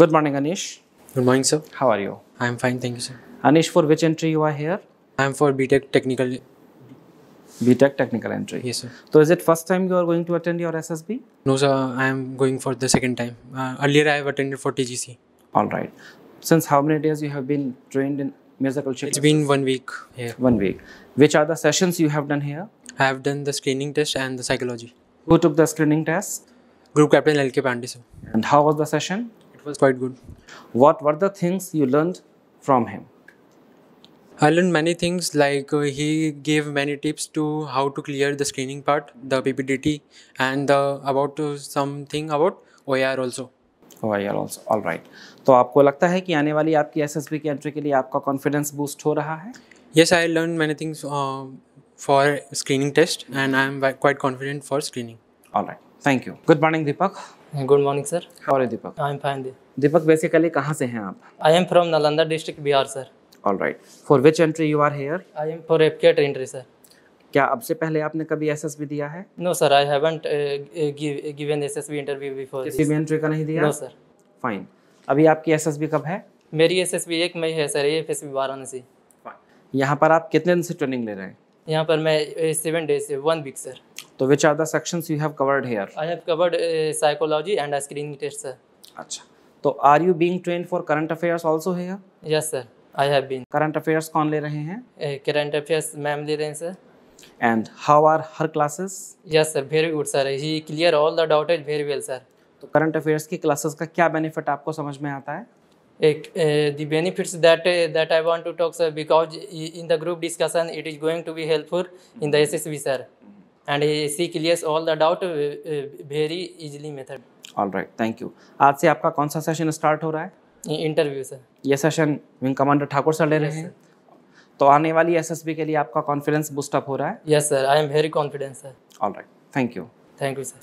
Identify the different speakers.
Speaker 1: Good morning, Anish. Good morning, sir. How are you? I am fine, thank you, sir. Anish, for which entry you are here? I am for BTEC Technical. BTEC Technical Entry. Yes, sir. So, is it first time you are going to attend your SSB? No, sir. I am going for the second time. Uh, earlier, I have attended for TGC. All right. Since how many days you have been trained in musical chip? It's been one week here. One week. Which are the sessions you have done here? I have done the screening test and the psychology. Who took the screening test? Group Captain LK Pandey, sir. And how was the session? It was quite good. What were the things you learned from him? I learned many things like uh, he gave many tips to how to clear the screening part, the PPDT, and uh, about uh, something about OIR also. OIR also, all right. तो आपको लगता है कि आने वाली आपकी SSB की entry के लिए आपका कॉन्फिडेंस बूस्ट हो रहा है yes I learn many things for screening test and I am quite confident for screening all right thank you good morning Deepak good morning sir how Deepak I am fine Deepak basically कहाँ से हैं आप
Speaker 2: I am from Nalanda district Bihar sir
Speaker 1: all right for which entry you are here I am for
Speaker 2: AFCAT entry sir
Speaker 1: क्या अब से पहले
Speaker 2: आपने कभी एस एस बी दिया है no sir I haven't given B interview before किसी भी एंट्री का नहीं दिया नो सर
Speaker 1: फाइन अभी आपकी एस एस बी कब है
Speaker 2: मेरी एस एस बी एक मई है sir F S B Varanasi
Speaker 1: यहाँ पर आप कितने दिन से ट्रेनिंग ले रहे हैं
Speaker 2: यहाँ पर मैं सेवन डेज से वन वीक सर
Speaker 1: तो which are the sections you have covered here
Speaker 2: I have covered psychology and screening test sir अच्छा
Speaker 1: तो are you being train for current affairs also here yes sir I have been current affairs कौन ले रहे
Speaker 2: हैं current affairs ma'am ले रहे हैं sir
Speaker 1: and how are her classes
Speaker 2: yes sir very good sir he clear all the doubt is very well sir
Speaker 1: तो current affairs की classes का क्या बेनिफिट आपको समझ में आता है
Speaker 2: एक the benefits that that I want to talk sir because in the group discussion it is going to be helpful in the SSB sir and see clear all the doubt very easily method
Speaker 1: all right thank you आज से आपका कौन सा session start हो रहा
Speaker 2: है interview sir
Speaker 1: ये session wing commander Thakur sir ले रहे हैं तो आने वाली एसएसबी के लिए आपका कॉन्फिडेंस बूस्टअप हो रहा है yes sir I am very confidence sir all right thank you thank you sir